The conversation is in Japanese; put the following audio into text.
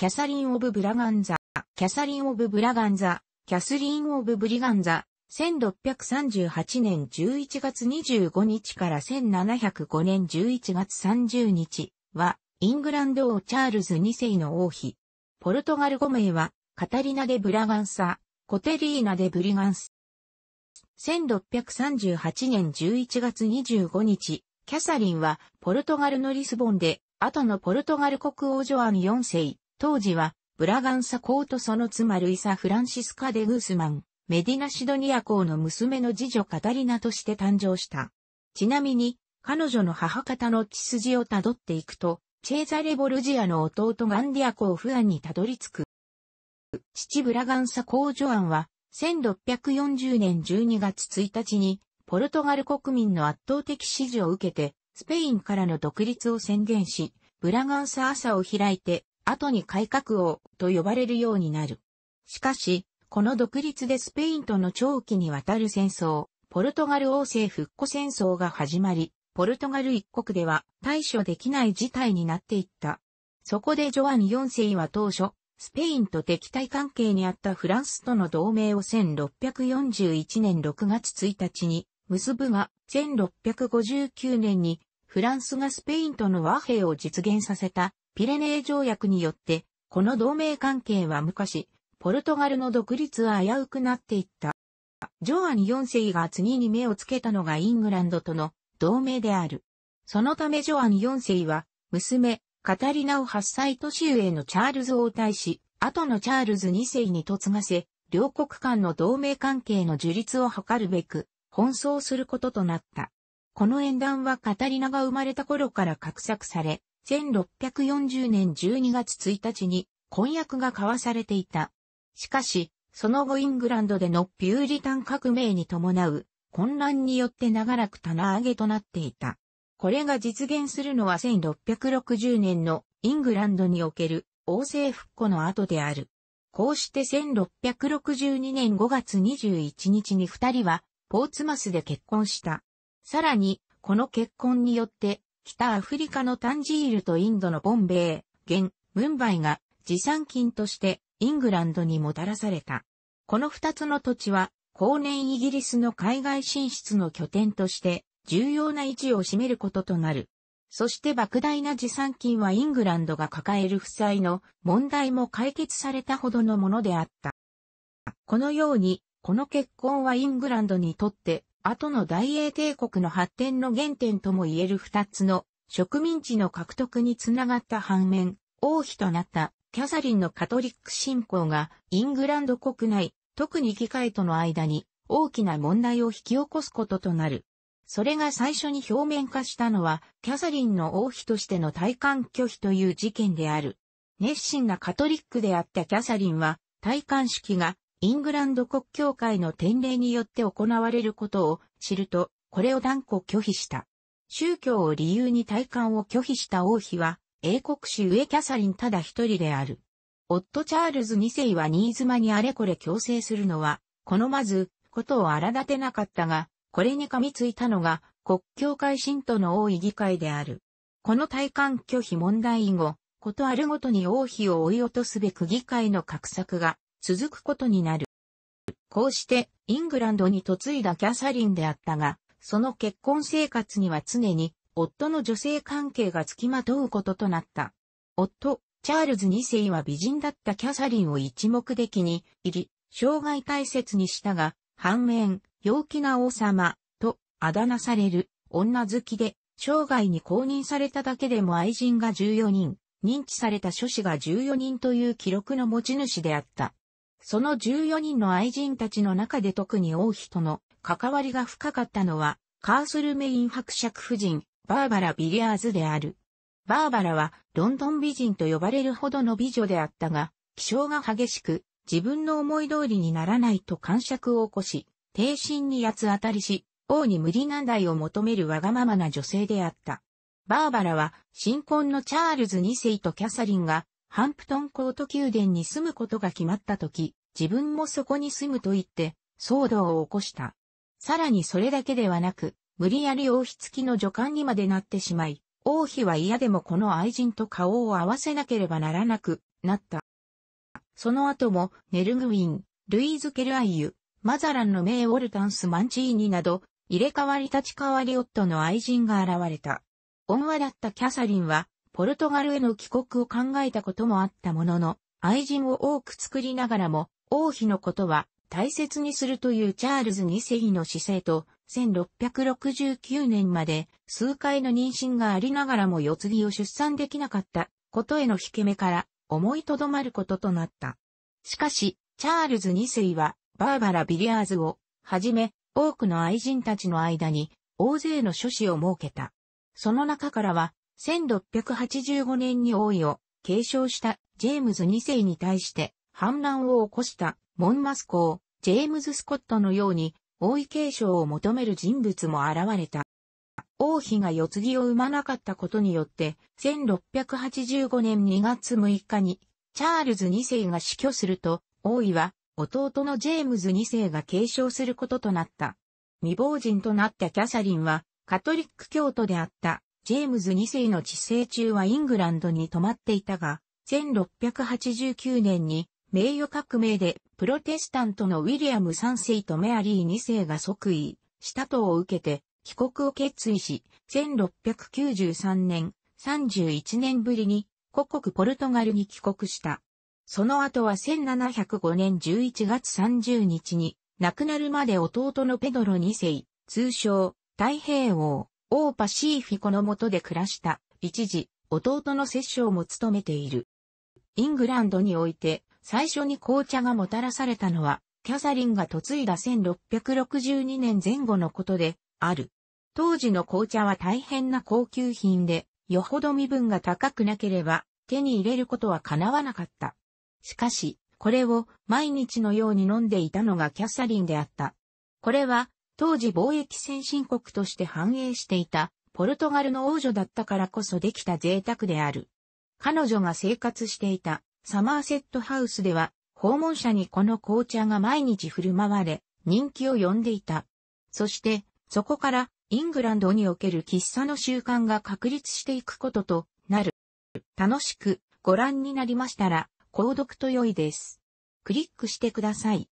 キャサリン・オブ・ブラガンザ、キャサリン・オブ・ブラガンザ、キャスリン・オブ・ブリガンザ、1638年11月25日から1705年11月30日は、イングランド王チャールズ2世の王妃。ポルトガル語名は、カタリナ・デ・ブラガンサ、コテリーナ・デ・ブリガンス。1638年11月25日、キャサリンはポルトガルのリスボンで、後のポルトガル国王ジョアン4世、当時は、ブラガンサ公とその妻ルイサ・フランシスカ・デ・グースマン、メディナ・シドニア公の娘の次女カタリナとして誕生した。ちなみに、彼女の母方の血筋をたどっていくと、チェーザレ・ボルジアの弟ガンディア公フアンにたどり着く。父ブラガンサ公ジョアンは、1640年12月1日に、ポルトガル国民の圧倒的支持を受けて、スペインからの独立を宣言し、ブラガンサ朝を開いて、後に改革王と呼ばれるようになる。しかし、この独立でスペインとの長期にわたる戦争、ポルトガル王政復古戦争が始まり、ポルトガル一国では対処できない事態になっていった。そこでジョアン4世は当初、スペインと敵対関係にあったフランスとの同盟を1641年6月1日に結ぶが、1659年にフランスがスペインとの和平を実現させたピレネー条約によって、この同盟関係は昔、ポルトガルの独立は危うくなっていった。ジョアン4世が次に目をつけたのがイングランドとの同盟である。そのためジョアン4世は、娘、カタリナを8歳年上のチャールズ王太子、後のチャールズ2世に嫁がせ、両国間の同盟関係の樹立を図るべく、奔走することとなった。この演談はカタリナが生まれた頃から画策され、1640年12月1日に婚約が交わされていた。しかし、その後イングランドでのピューリタン革命に伴う混乱によって長らく棚上げとなっていた。これが実現するのは1660年のイングランドにおける王政復古の後である。こうして1662年5月21日に二人はポーツマスで結婚した。さらに、この結婚によって北アフリカのタンジールとインドのボンベイ、現、ムンバイが持参金としてイングランドにもたらされた。この二つの土地は、後年イギリスの海外進出の拠点として重要な位置を占めることとなる。そして莫大な持参金はイングランドが抱える負債の問題も解決されたほどのものであった。このように、この結婚はイングランドにとって後の大英帝国の発展の原点とも言える二つの植民地の獲得につながった反面、王妃となったキャサリンのカトリック信仰がイングランド国内、特に議会との間に大きな問題を引き起こすこととなる。それが最初に表面化したのは、キャサリンの王妃としての戴冠拒否という事件である。熱心なカトリックであったキャサリンは、戴冠式がイングランド国教会の典礼によって行われることを知ると、これを断固拒否した。宗教を理由に戴冠を拒否した王妃は、英国史上キャサリンただ一人である。夫チャールズ2世は新妻にあれこれ強制するのは、好まず、ことを荒立てなかったが、これに噛みついたのが、国教会信徒の多い議会である。この戴冠拒否問題以後、ことあるごとに王妃を追い落とすべく議会の格策が続くことになる。こうして、イングランドに嫁いだキャサリンであったが、その結婚生活には常に、夫の女性関係がつきまとうこととなった。夫、チャールズ2世は美人だったキャサリンを一目的に入り、生涯大切にしたが、反面、陽気な王様、と、あだなされる、女好きで、生涯に公認されただけでも愛人が14人、認知された諸子が14人という記録の持ち主であった。その14人の愛人たちの中で特に王妃との関わりが深かったのは、カースルメイン伯爵夫人、バーバラ・ビリアーズである。バーバラはロンドン美人と呼ばれるほどの美女であったが、気性が激しく、自分の思い通りにならないと感触を起こし、低心に八つ当たりし、王に無理難題を求めるわがままな女性であった。バーバラは新婚のチャールズ2世とキャサリンがハンプトンコート宮殿に住むことが決まった時、自分もそこに住むと言って、騒動を起こした。さらにそれだけではなく、無理やり王妃付きの女官にまでなってしまい、王妃は嫌でもこの愛人と顔を合わせなければならなくなった。その後も、ネルグウィン、ルイーズ・ケルアイユ、マザランの名ウォルタンス・マンチーニなど、入れ替わり立ち替わり夫の愛人が現れた。恩和だったキャサリンは、ポルトガルへの帰国を考えたこともあったものの、愛人を多く作りながらも、王妃のことは大切にするというチャールズ2世の姿勢と、1669年まで数回の妊娠がありながらも世継ぎを出産できなかったことへの引け目から思いとどまることとなった。しかし、チャールズ2世はバーバラ・ビリアーズをはじめ多くの愛人たちの間に大勢の諸子を設けた。その中からは1685年に王位を継承したジェームズ2世に対して反乱を起こしたモンマス公、ジェームズ・スコットのように王位継承を求める人物も現れた。王妃が世継ぎを生まなかったことによって、1685年2月6日にチャールズ2世が死去すると、王位は弟のジェームズ2世が継承することとなった。未亡人となったキャサリンは、カトリック教徒であったジェームズ2世の治世中はイングランドに泊まっていたが、1689年に名誉革命でプロテスタントのウィリアム3世とメアリー2世が即位したとを受けて帰国を決意し、1693年31年ぶりに故国ポルトガルに帰国した。その後は1705年11月30日に亡くなるまで弟のペドロ2世、通称太平王オーパシーフィコの下で暮らした、一時、弟の摂政も務めている。イングランドにおいて、最初に紅茶がもたらされたのは、キャサリンが嫁いだ1662年前後のことで、ある。当時の紅茶は大変な高級品で、よほど身分が高くなければ、手に入れることは叶わなかった。しかし、これを毎日のように飲んでいたのがキャサリンであった。これは当時貿易先進国として繁栄していた、ポルトガルの王女だったからこそできた贅沢である。彼女が生活していたサマーセットハウスでは、訪問者にこの紅茶が毎日振る舞われ、人気を呼んでいた。そして、そこからイングランドにおける喫茶の習慣が確立していくこととなる。楽しくご覧になりましたら、購読と良いです。クリックしてください。